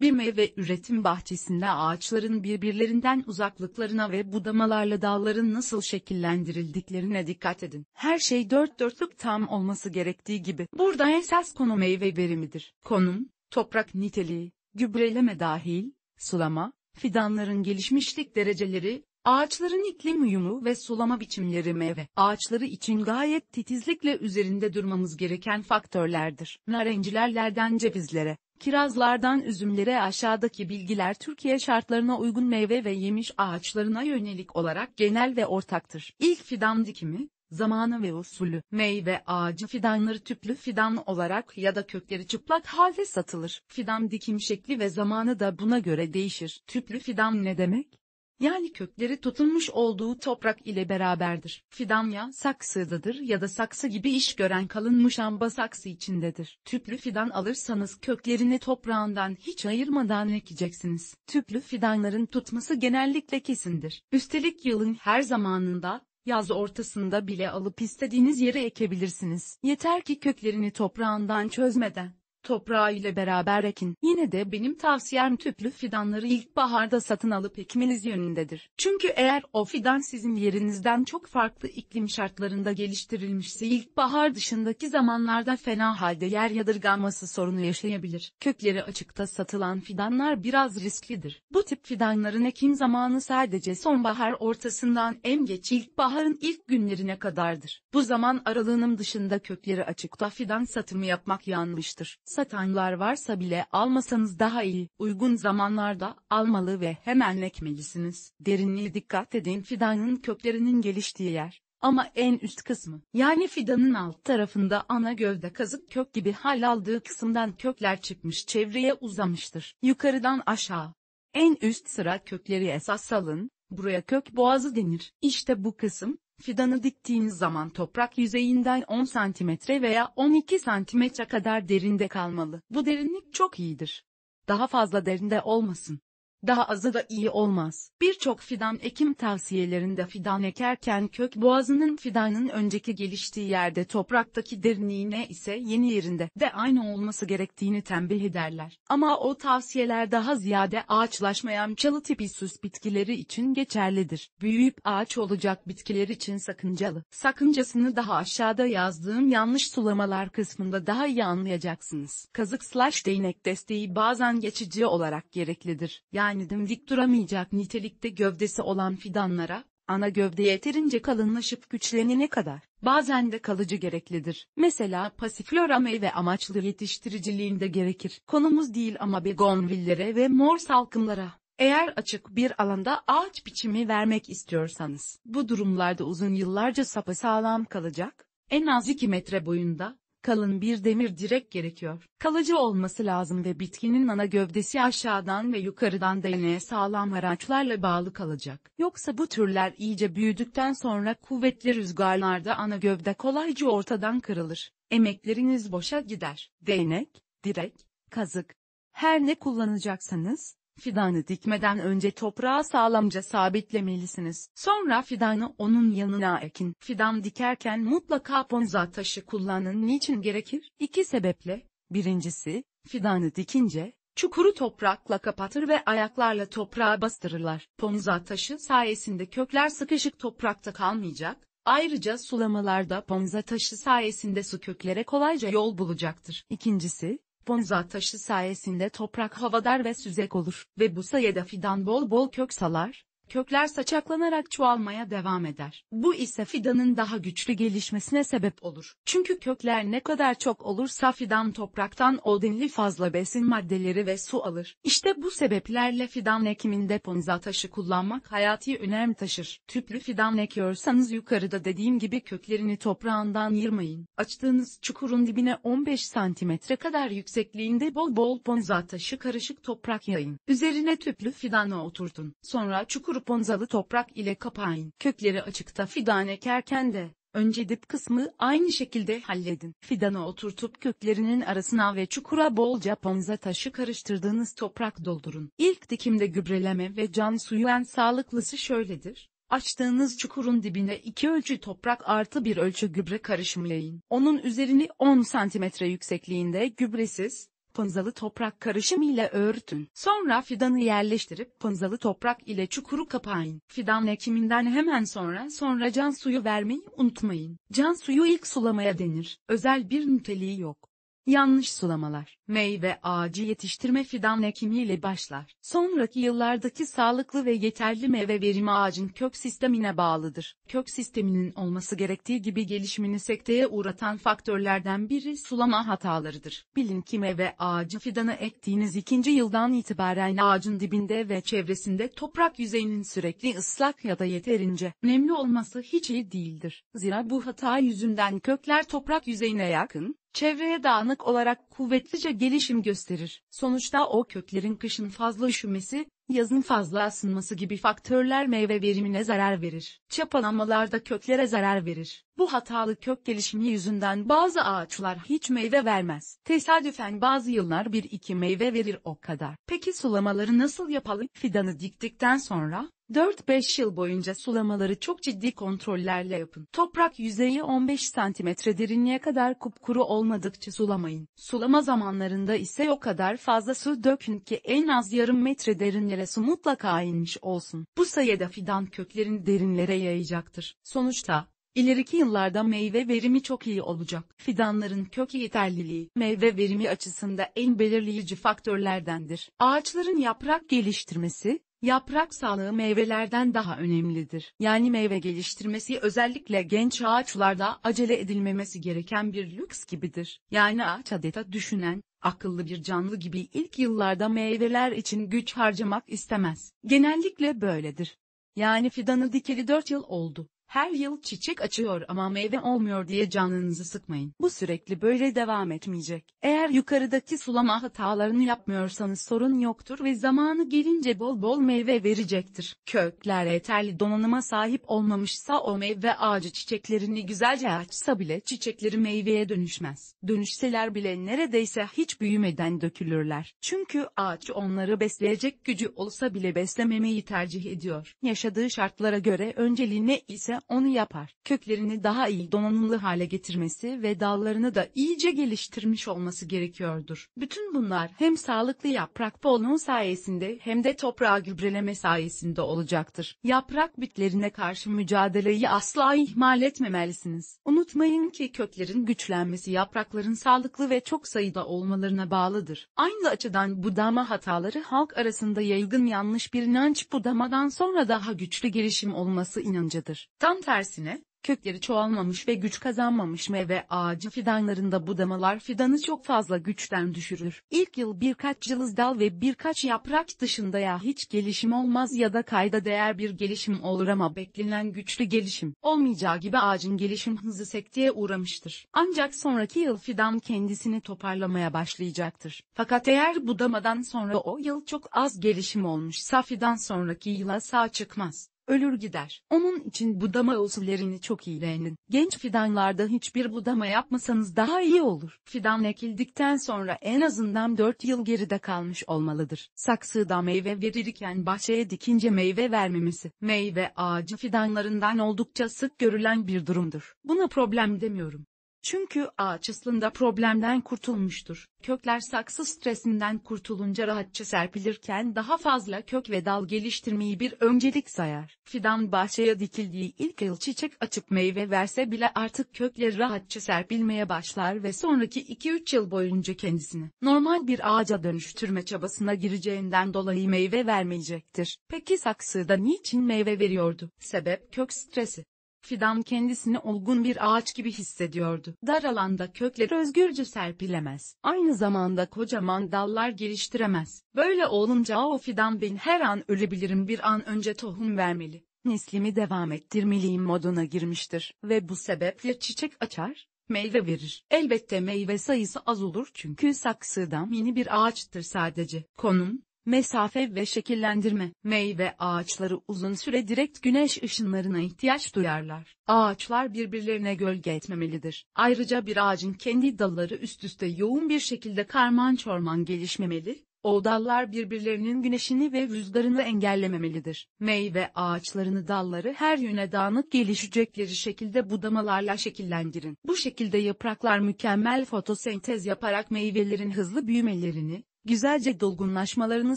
bir meyve üretim bahçesinde ağaçların birbirlerinden uzaklıklarına ve budamalarla dalların nasıl şekillendirildiklerine dikkat edin. Her şey dört dörtlük tam olması gerektiği gibi. Burada esas konu meyve verimidir. Konum, toprak niteliği, gübreleme dahil, sulama, fidanların gelişmişlik dereceleri, Ağaçların iklim uyumu ve sulama biçimleri meyve ağaçları için gayet titizlikle üzerinde durmamız gereken faktörlerdir. Narencilerlerden cevizlere, kirazlardan üzümlere aşağıdaki bilgiler Türkiye şartlarına uygun meyve ve yemiş ağaçlarına yönelik olarak genel ve ortaktır. İlk fidan dikimi, zamanı ve usulü. Meyve ağacı fidanları tüplü fidan olarak ya da kökleri çıplak halde satılır. Fidan dikim şekli ve zamanı da buna göre değişir. Tüplü fidan ne demek? yani kökleri tutunmuş olduğu toprak ile beraberdir. Fidan ya saksıdadır ya da saksı gibi iş gören kalınmış muşamba saksı içindedir. Tüplü fidan alırsanız köklerini toprağından hiç ayırmadan ekeceksiniz. Tüplü fidanların tutması genellikle kesindir. Üstelik yılın her zamanında yaz ortasında bile alıp istediğiniz yere ekebilirsiniz. Yeter ki köklerini toprağından çözmeden toprağı ile beraber ekin. Yine de benim tavsiyem tüplü fidanları ilkbaharda satın alıp ekmeniz yönündedir. Çünkü eğer o fidan sizin yerinizden çok farklı iklim şartlarında geliştirilmişse ilkbahar dışındaki zamanlarda fena halde yer yadırganması sorunu yaşayabilir. Kökleri açıkta satılan fidanlar biraz risklidir. Bu tip fidanların ekim zamanı sadece sonbahar ortasından en geç ilkbaharın ilk günlerine kadardır. Bu zaman aralığının dışında kökleri açıkta fidan satımı yapmak yanlıştır satanlar varsa bile almasanız daha iyi. Uygun zamanlarda almalı ve hemen ekmelisiniz. Derinliğe dikkat edin fidanın köklerinin geliştiği yer. Ama en üst kısmı, yani fidanın alt tarafında ana gövde kazık kök gibi hal aldığı kısımdan kökler çıkmış çevreye uzamıştır. Yukarıdan aşağı. En üst sıra kökleri esas alın. buraya kök boğazı denir. İşte bu kısım, Fidanı diktiğiniz zaman toprak yüzeyinden 10 cm veya 12 cm kadar derinde kalmalı. Bu derinlik çok iyidir. Daha fazla derinde olmasın. Daha azı da iyi olmaz. Birçok fidan ekim tavsiyelerinde fidan ekerken kök boğazının fidanın önceki geliştiği yerde topraktaki derinliğine ise yeni yerinde de aynı olması gerektiğini tembih ederler. Ama o tavsiyeler daha ziyade ağaçlaşmayan çalı tipi süs bitkileri için geçerlidir. Büyüyüp ağaç olacak bitkiler için sakıncalı. Sakıncasını daha aşağıda yazdığım yanlış sulamalar kısmında daha iyi anlayacaksınız. Kazık slash değnek desteği bazen geçici olarak gereklidir. Yani yani dimdik duramayacak nitelikte gövdesi olan fidanlara, ana gövde yeterince kalınlaşıp güçlenene kadar, bazen de kalıcı gereklidir. Mesela pasiflora meyve amaçlı yetiştiriciliğinde gerekir. Konumuz değil ama begonvillere ve mor salkımlara. Eğer açık bir alanda ağaç biçimi vermek istiyorsanız, bu durumlarda uzun yıllarca sapasağlam kalacak, en az 2 metre boyunda, kalın bir demir direk gerekiyor. Kalıcı olması lazım ve bitkinin ana gövdesi aşağıdan ve yukarıdan dayaneye sağlam haraçlarla bağlı kalacak. Yoksa bu türler iyice büyüdükten sonra kuvvetli rüzgarlarda ana gövde kolayca ortadan kırılır. Emekleriniz boşa gider. Değnek, direk, kazık. Her ne kullanacaksanız, Fidanı dikmeden önce toprağı sağlamca sabitlemelisiniz. Sonra fidanı onun yanına ekin. Fidan dikerken mutlaka ponza taşı kullanın. Niçin gerekir? İki sebeple. Birincisi, fidanı dikince, çukuru toprakla kapatır ve ayaklarla toprağa bastırırlar. Ponza taşı sayesinde kökler sıkışık toprakta kalmayacak, Ayrıca sulamalarda ponza taşı sayesinde su köklere kolayca yol bulacaktır. İkincisi, sponza taşı sayesinde toprak havadar ve süzek olur ve bu sayede fidan bol bol kök salar, Kökler saçaklanarak çoğalmaya devam eder. Bu ise fidanın daha güçlü gelişmesine sebep olur. Çünkü kökler ne kadar çok olursa fidan topraktan o denli fazla besin maddeleri ve su alır. İşte bu sebeplerle fidan ekiminde ponza taşı kullanmak hayati önem taşır. Tüplü fidan ekiyorsanız yukarıda dediğim gibi köklerini toprağından yırmayın. Açtığınız çukurun dibine 15 santimetre kadar yüksekliğinde bol bol ponza taşı karışık toprak yayın. Üzerine tüplü fidanı oturtun. Sonra çukur sponzalı toprak ile kapayın. Kökleri açıkta fidan ekerken de, önce dip kısmı aynı şekilde halledin. Fidanı oturtup köklerinin arasına ve çukura bolca ponza taşı karıştırdığınız toprak doldurun. İlk dikimde gübreleme ve can suyu en sağlıklısı şöyledir. Açtığınız çukurun dibine 2 ölçü toprak artı 1 ölçü gübre karışımlayın. Onun üzerini 10 cm yüksekliğinde gübresiz, panzalı toprak karışımı ile örtün. Sonra fidanı yerleştirip panzalı toprak ile çukuru kapayın. Fidan ekiminden hemen sonra sonra can suyu vermeyi unutmayın. Can suyu ilk sulamaya denir. Özel bir niteliği yok. Yanlış sulamalar meyve ağacı yetiştirme fidan ekimiyle başlar. Sonraki yıllardaki sağlıklı ve yeterli meyve verimi ağacın kök sistemine bağlıdır. Kök sisteminin olması gerektiği gibi gelişimini sekteye uğratan faktörlerden biri sulama hatalarıdır. Bilin ki meyve ağacı fidanı ektiğiniz ikinci yıldan itibaren ağacın dibinde ve çevresinde toprak yüzeyinin sürekli ıslak ya da yeterince nemli olması hiç iyi değildir. Zira bu hata yüzünden kökler toprak yüzeyine yakın, çevreye dağınık olarak kuvvetlice gelişim gösterir. Sonuçta o köklerin kışın fazla üşümesi, yazın fazla ısınması gibi faktörler meyve verimine zarar verir. Çapalanmalarda köklere zarar verir. Bu hatalı kök gelişimi yüzünden bazı ağaçlar hiç meyve vermez. Tesadüfen bazı yıllar bir iki meyve verir o kadar. Peki sulamaları nasıl yapalım? Fidanı diktikten sonra, 4-5 yıl boyunca sulamaları çok ciddi kontrollerle yapın. Toprak yüzeyi 15 cm derinliğe kadar kupkuru olmadıkça sulamayın. Sulama zamanlarında ise o kadar fazla su dökün ki en az yarım metre derinlere su mutlaka inmiş olsun. Bu sayede fidan köklerini derinlere yayacaktır. Sonuçta, İleriki yıllarda meyve verimi çok iyi olacak. Fidanların kök yeterliliği, meyve verimi açısında en belirleyici faktörlerdendir. Ağaçların yaprak geliştirmesi, Yaprak sağlığı meyvelerden daha önemlidir. Yani meyve geliştirmesi özellikle genç ağaçlarda acele edilmemesi gereken bir lüks gibidir. Yani ağaç adeta düşünen, akıllı bir canlı gibi ilk yıllarda meyveler için güç harcamak istemez. Genellikle böyledir. Yani fidanı dikeli 4 yıl oldu. Her yıl çiçek açıyor ama meyve olmuyor diye canınızı sıkmayın. Bu sürekli böyle devam etmeyecek. Eğer yukarıdaki sulama hatalarını yapmıyorsanız sorun yoktur ve zamanı gelince bol bol meyve verecektir. Kökler yeterli donanıma sahip olmamışsa o meyve ağacı çiçeklerini güzelce açsa bile çiçekleri meyveye dönüşmez. Dönüşseler bile neredeyse hiç büyümeden dökülürler. Çünkü ağaç onları besleyecek gücü olsa bile beslememeyi tercih ediyor. Yaşadığı şartlara göre önceliğine ise onu yapar. Köklerini daha iyi donanımlı hale getirmesi ve dallarını da iyice geliştirmiş olması gerekiyordur. Bütün bunlar hem sağlıklı yaprak bolluğu sayesinde hem de toprağa gübreleme sayesinde olacaktır. Yaprak bitlerine karşı mücadeleyi asla ihmal etmemelisiniz. Unutmayın ki köklerin güçlenmesi yaprakların sağlıklı ve çok sayıda olmalarına bağlıdır. Aynı açıdan budama hataları halk arasında yaygın yanlış bir inanç budamadan sonra daha güçlü gelişim olması inancıdır. Tam tersine, kökleri çoğalmamış ve güç kazanmamış meyve ağacı fidanlarında budamalar fidanı çok fazla güçten düşürür. İlk yıl birkaç yıldız dal ve birkaç yaprak dışında ya hiç gelişim olmaz ya da kayda değer bir gelişim olur ama beklenen güçlü gelişim olmayacağı gibi ağacın gelişim hızı sekteye uğramıştır. Ancak sonraki yıl fidan kendisini toparlamaya başlayacaktır. Fakat eğer budamadan sonra o yıl çok az gelişim olmuşsa fidan sonraki yıla sağ çıkmaz ölür gider. Onun için budama usullerini çok iyi öğrenin. Genç fidanlarda hiçbir budama yapmasanız daha iyi olur. Fidan ekildikten sonra en azından 4 yıl geride kalmış olmalıdır. Saksıda meyve verirken bahçeye dikince meyve vermemesi. Meyve ağacı fidanlarından oldukça sık görülen bir durumdur. Buna problem demiyorum. Çünkü ağaç aslında problemden kurtulmuştur. Kökler saksı stresinden kurtulunca rahatça serpilirken daha fazla kök ve dal geliştirmeyi bir öncelik sayar. Fidan bahçeye dikildiği ilk yıl çiçek açıp meyve verse bile artık kökleri rahatça serpilmeye başlar ve sonraki 2-3 yıl boyunca kendisini normal bir ağaca dönüştürme çabasına gireceğinden dolayı meyve vermeyecektir. Peki saksıda niçin meyve veriyordu? Sebep kök stresi. Fidan kendisini olgun bir ağaç gibi hissediyordu. Dar alanda kökleri özgürce serpilemez. Aynı zamanda kocaman dallar geliştiremez. Böyle olunca o fidan ben her an ölebilirim bir an önce tohum vermeli. Neslimi devam ettirmeliyim moduna girmiştir. Ve bu sebeple çiçek açar, meyve verir. Elbette meyve sayısı az olur çünkü saksıda mini bir ağaçtır sadece. Konum, mesafe ve şekillendirme. Meyve ağaçları uzun süre direkt güneş ışınlarına ihtiyaç duyarlar. Ağaçlar birbirlerine gölge etmemelidir. Ayrıca bir ağacın kendi dalları üst üste yoğun bir şekilde karman çorman gelişmemeli, o dallar birbirlerinin güneşini ve rüzgarını engellememelidir. Meyve ağaçlarını dalları her yöne dağınık gelişecekleri şekilde budamalarla şekillendirin. Bu şekilde yapraklar mükemmel fotosentez yaparak meyvelerin hızlı büyümelerini, güzelce dolgunlaşmalarını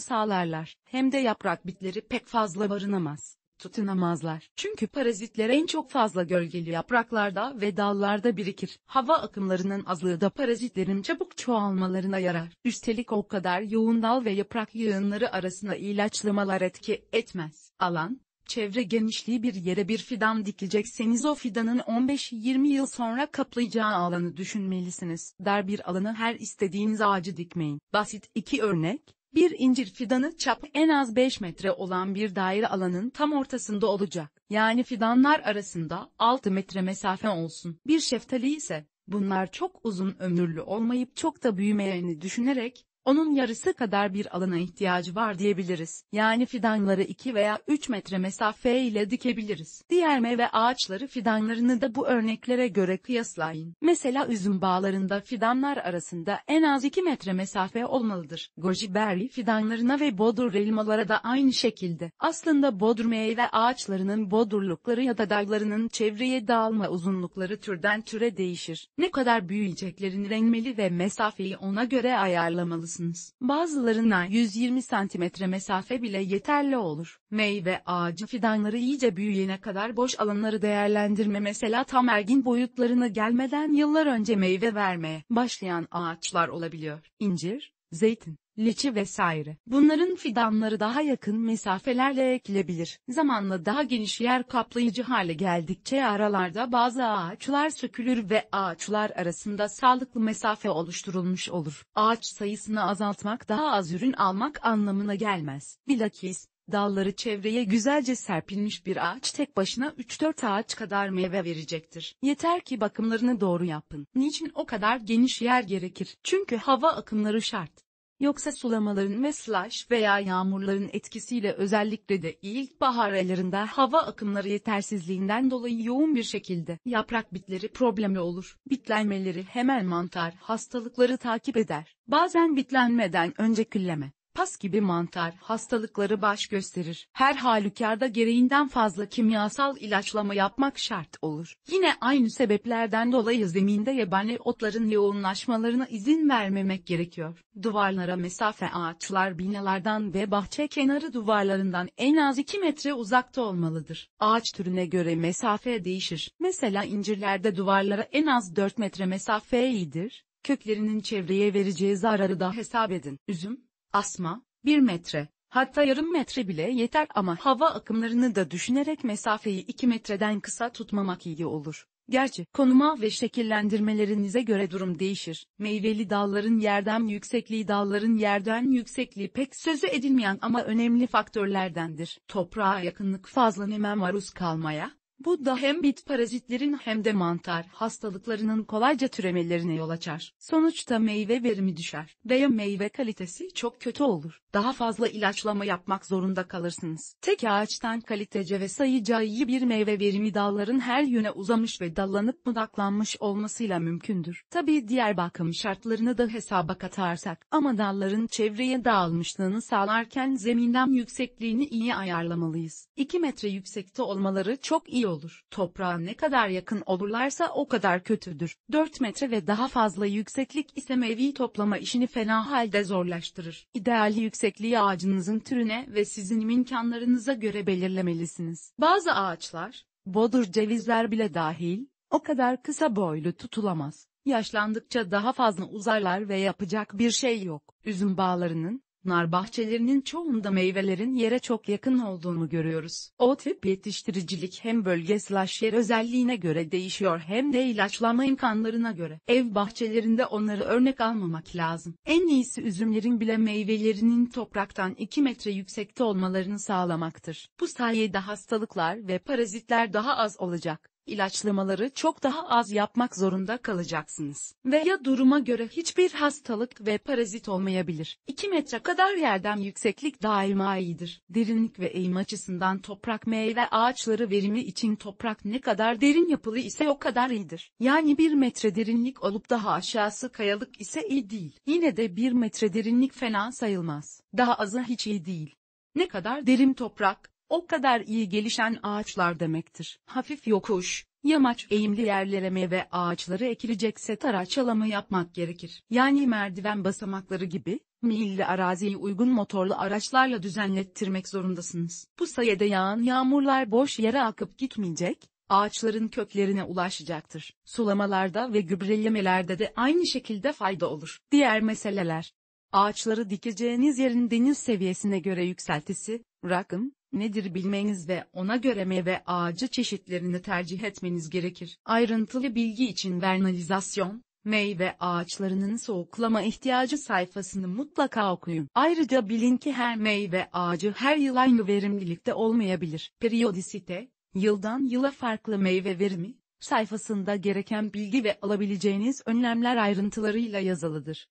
sağlarlar. Hem de yaprak bitleri pek fazla barınamaz, tutunamazlar. Çünkü parazitler en çok fazla gölgeli yapraklarda ve dallarda birikir. Hava akımlarının azlığı da parazitlerin çabuk çoğalmalarına yarar. Üstelik o kadar yoğun dal ve yaprak yığınları arasına ilaçlamalar etki etmez. Alan, çevre genişliği bir yere bir fidan dikecekseniz o fidanın 15-20 yıl sonra kaplayacağı alanı düşünmelisiniz. Dar bir alanı her istediğiniz ağacı dikmeyin. Basit iki örnek. Bir incir fidanı çap en az 5 metre olan bir daire alanın tam ortasında olacak. Yani fidanlar arasında 6 metre mesafe olsun. Bir şeftali ise Bunlar çok uzun ömürlü olmayıp çok da büyümeyeni düşünerek, onun yarısı kadar bir alana ihtiyacı var diyebiliriz. Yani fidanları 2 veya 3 metre mesafe ile dikebiliriz. Diğer meyve ağaçları fidanlarını da bu örneklere göre kıyaslayın. Mesela üzüm bağlarında fidanlar arasında en az 2 metre mesafe olmalıdır. Goji berry fidanlarına ve bodur elmalara da aynı şekilde. Aslında bodur meyve ağaçlarının bodurlukları ya da dallarının çevreye dağılma uzunlukları türden türe değişir. Ne kadar büyüyeceklerini renmeli ve mesafeyi ona göre ayarlamalısınız mısınız? Bazılarına 120 cm mesafe bile yeterli olur. Meyve ağacı fidanları iyice büyüyene kadar boş alanları değerlendirme mesela tam ergin boyutlarına gelmeden yıllar önce meyve vermeye başlayan ağaçlar olabiliyor. İncir, zeytin, liçi vesaire. Bunların fidanları daha yakın mesafelerle ekilebilir. Zamanla daha geniş yer kaplayıcı hale geldikçe aralarda bazı ağaçlar sökülür ve ağaçlar arasında sağlıklı mesafe oluşturulmuş olur. Ağaç sayısını azaltmak daha az ürün almak anlamına gelmez. Bilakis, dalları çevreye güzelce serpilmiş bir ağaç tek başına 3-4 ağaç kadar meyve verecektir. Yeter ki bakımlarını doğru yapın. Niçin o kadar geniş yer gerekir? Çünkü hava akımları şart. Yoksa sulamaların ve slash veya yağmurların etkisiyle özellikle de ilkbahar aylarında hava akımları yetersizliğinden dolayı yoğun bir şekilde yaprak bitleri problemi olur. Bitlenmeleri hemen mantar hastalıkları takip eder. Bazen bitlenmeden önce külleme, pas gibi mantar hastalıkları baş gösterir. Her halükarda gereğinden fazla kimyasal ilaçlama yapmak şart olur. Yine aynı sebeplerden dolayı zeminde yabani otların yoğunlaşmalarına izin vermemek gerekiyor. Duvarlara mesafe ağaçlar binalardan ve bahçe kenarı duvarlarından en az 2 metre uzakta olmalıdır. Ağaç türüne göre mesafe değişir. Mesela incirlerde duvarlara en az 4 metre mesafe iyidir köklerinin çevreye vereceği zararı da hesap edin. Üzüm, Asma, 1 metre, hatta yarım metre bile yeter ama hava akımlarını da düşünerek mesafeyi 2 metreden kısa tutmamak iyi olur. Gerçi konuma ve şekillendirmelerinize göre durum değişir. Meyveli dalların yerden yüksekliği dalların yerden yüksekliği pek sözü edilmeyen ama önemli faktörlerdendir. Toprağa yakınlık fazla neme maruz kalmaya, bu da hem bit parazitlerin hem de mantar hastalıklarının kolayca türemelerine yol açar. Sonuçta meyve verimi düşer veya meyve kalitesi çok kötü olur. Daha fazla ilaçlama yapmak zorunda kalırsınız. Tek ağaçtan kalitece ve sayıca iyi bir meyve verimi dalların her yöne uzamış ve dallanıp budaklanmış olmasıyla mümkündür. Tabii diğer bakım şartlarını da hesaba katarsak ama dalların çevreye dağılmışlığını sağlarken zeminden yüksekliğini iyi ayarlamalıyız. 2 metre yüksekte olmaları çok iyi olur. Toprağa ne kadar yakın olurlarsa o kadar kötüdür. 4 metre ve daha fazla yükseklik ise meyveyi toplama işini fena halde zorlaştırır. İdeal yüksekliği ağacınızın türüne ve sizin imkanlarınıza göre belirlemelisiniz. Bazı ağaçlar, bodur cevizler bile dahil, o kadar kısa boylu tutulamaz. Yaşlandıkça daha fazla uzarlar ve yapacak bir şey yok. Üzüm bağlarının, Nar bahçelerinin çoğunda meyvelerin yere çok yakın olduğunu görüyoruz. O tip yetiştiricilik hem bölge slash yer özelliğine göre değişiyor hem de ilaçlama imkanlarına göre. Ev bahçelerinde onları örnek almamak lazım. En iyisi üzümlerin bile meyvelerinin topraktan 2 metre yüksekte olmalarını sağlamaktır. Bu sayede hastalıklar ve parazitler daha az olacak ilaçlamaları çok daha az yapmak zorunda kalacaksınız. Veya duruma göre hiçbir hastalık ve parazit olmayabilir. 2 metre kadar yerden yükseklik daima iyidir. Derinlik ve eğim açısından toprak meyve ağaçları verimi için toprak ne kadar derin yapılı ise o kadar iyidir. Yani 1 metre derinlik olup daha aşağısı kayalık ise iyi değil. Yine de 1 metre derinlik fena sayılmaz. Daha azı hiç iyi değil. Ne kadar derin toprak, o kadar iyi gelişen ağaçlar demektir. Hafif yokuş, yamaç eğimli yerlere meyve ağaçları ekilecekse taraçalama yapmak gerekir. Yani merdiven basamakları gibi, milli araziyi uygun motorlu araçlarla düzenlettirmek zorundasınız. Bu sayede yağan yağmurlar boş yere akıp gitmeyecek, ağaçların köklerine ulaşacaktır. Sulamalarda ve gübrelemelerde de aynı şekilde fayda olur. Diğer meseleler Ağaçları dikeceğiniz yerin deniz seviyesine göre yükseltisi, rakım, nedir bilmeniz ve ona göre meyve ağacı çeşitlerini tercih etmeniz gerekir. Ayrıntılı bilgi için vernalizasyon, meyve ağaçlarının soğuklama ihtiyacı sayfasını mutlaka okuyun. Ayrıca bilin ki her meyve ağacı her yıl aynı verimlilikte olmayabilir. Periyodisite, yıldan yıla farklı meyve verimi, sayfasında gereken bilgi ve alabileceğiniz önlemler ayrıntılarıyla yazılıdır.